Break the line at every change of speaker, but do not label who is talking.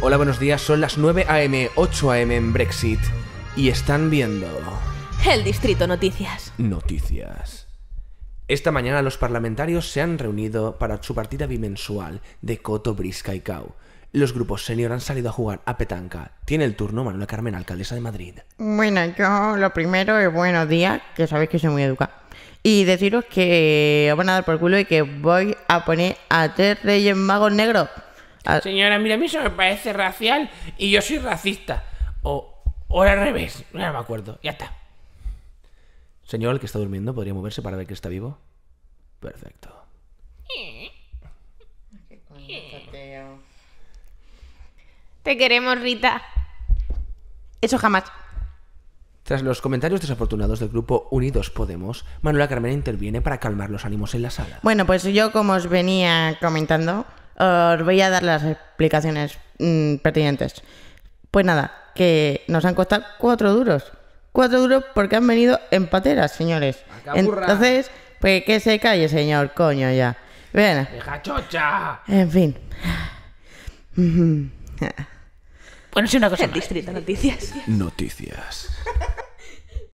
Hola, buenos días, son las 9 am, 8 am en Brexit y están viendo...
El Distrito Noticias.
Noticias. Esta mañana los parlamentarios se han reunido para su partida bimensual de Coto, Brisca y Cau. Los grupos senior han salido a jugar a petanca. Tiene el turno Manuela Carmen, alcaldesa de Madrid.
Bueno, yo lo primero es buenos días, que sabéis que soy muy educada. Y deciros que os van a dar por culo y que voy a poner a tres reyes magos negros. Ah.
Señora, mira, a mí eso me parece racial y yo soy racista. O, al revés, no me acuerdo, ya está. Señor, el que está durmiendo, ¿podría moverse para ver que está vivo? Perfecto.
Te queremos, Rita.
Eso jamás. Tras los comentarios desafortunados del grupo Unidos Podemos, Manuela Carmen interviene para calmar los ánimos en la sala.
Bueno, pues yo como os venía comentando, os voy a dar las explicaciones mm, pertinentes. Pues nada, que nos han costado cuatro duros. Cuatro duros porque han venido en pateras, señores. Ah, Entonces, pues que se calle, señor, coño, ya. Ven.
chocha! En fin. Bueno, es una cosa. Distrito, noticias. Noticias.